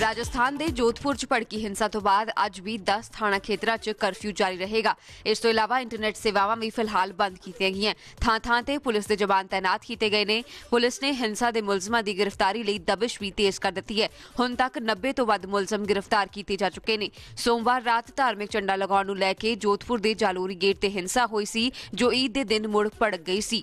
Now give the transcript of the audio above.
ਰਾਜਸਥਾਨ ਦੇ ਜੋਧਪੁਰ 'ਚ ਭੜਕੀ ਹਿੰਸਾ ਤੋਂ ਬਾਅਦ ਅੱਜ ਵੀ 10 ਥਾਣਾ ਖੇਤਰਾਂ 'ਚ ਕਰਫਿਊ ਜਾਰੀ ਰਹੇਗਾ ਇਸ ਤੋਂ ਇਲਾਵਾ ਇੰਟਰਨੈਟ ਸੇਵਾਵਾਂ ਵੀ ਫਿਲਹਾਲ ਬੰਦ ਕੀਤੀਆਂ ਗਈਆਂ ਥਾਂ-ਥਾਂ ਤੇ ਪੁਲਿਸ ਦੇ ਜਵਾਨ ਤਾਇਨਾਤ ਕੀਤੇ ਗਏ ਨੇ ਪੁਲਿਸ ਨੇ ਹਿੰਸਾ ਦੇ ਮੁਲਜ਼ਮਾਂ ਦੀ ਗ੍ਰਿਫਤਾਰੀ ਲਈ ਦਬਿਸ਼ ਵੀ ਤੇਜ਼ ਕਰ ਦਿੱਤੀ ਹੈ ਹੁਣ ਤੱਕ 90 ਤੋਂ ਵੱਧ ਮੁਲਜ਼ਮ ਗ੍ਰਿਫਤਾਰ ਕੀਤੇ ਜਾ ਚੁੱਕੇ ਨੇ ਸੋਮਵਾਰ ਰਾਤ ਧਾਰਮਿਕ ਝੰਡਾ ਲਗਾਉਣ ਨੂੰ ਲੈ ਕੇ ਜੋਧਪੁਰ ਦੇ ਜਾਲੋਰੀ ਗੇਟ ਤੇ ਹਿੰਸਾ ਹੋਈ ਸੀ ਜੋ ਈਦ ਦੇ ਦਿਨ ਮੁੜ ਭੜਕ ਗਈ ਸੀ